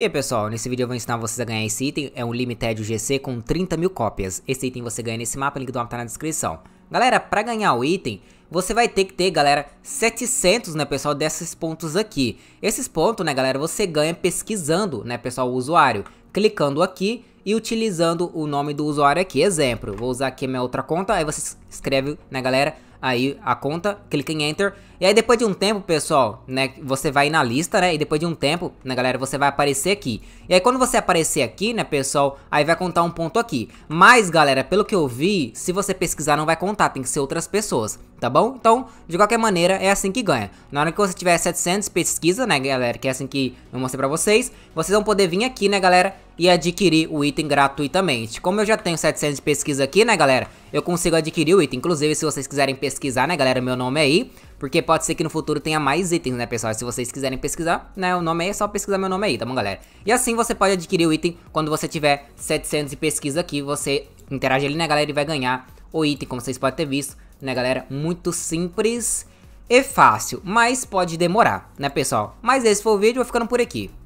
E aí pessoal, nesse vídeo eu vou ensinar vocês a ganhar esse item, é um Limited GC com 30 mil cópias. Esse item você ganha nesse mapa, o link do mapa tá na descrição. Galera, pra ganhar o item, você vai ter que ter, galera, 700, né, pessoal, desses pontos aqui. Esses pontos, né, galera, você ganha pesquisando, né, pessoal, o usuário. Clicando aqui e utilizando o nome do usuário aqui. Exemplo, vou usar aqui minha outra conta, aí você escreve, né, galera, aí a conta, clica em Enter. E aí depois de um tempo, pessoal, né, você vai na lista, né, e depois de um tempo, né, galera, você vai aparecer aqui. E aí quando você aparecer aqui, né, pessoal, aí vai contar um ponto aqui. Mas, galera, pelo que eu vi, se você pesquisar não vai contar, tem que ser outras pessoas, tá bom? Então, de qualquer maneira, é assim que ganha. Na hora que você tiver 700, pesquisa, né, galera, que é assim que eu mostrei pra vocês. Vocês vão poder vir aqui, né, galera, e adquirir o item gratuitamente. Como eu já tenho 700 de pesquisa aqui, né, galera? Eu consigo adquirir o item. Inclusive, se vocês quiserem pesquisar, né, galera, meu nome aí. É porque pode ser que no futuro tenha mais itens, né, pessoal? Se vocês quiserem pesquisar, né, o nome aí é, é só pesquisar meu nome aí, é tá bom, galera? E assim você pode adquirir o item quando você tiver 700 de pesquisa aqui. Você interage ali, né, galera, e vai ganhar o item, como vocês podem ter visto, né, galera? Muito simples e fácil, mas pode demorar, né, pessoal? Mas esse foi o vídeo, vou ficando por aqui.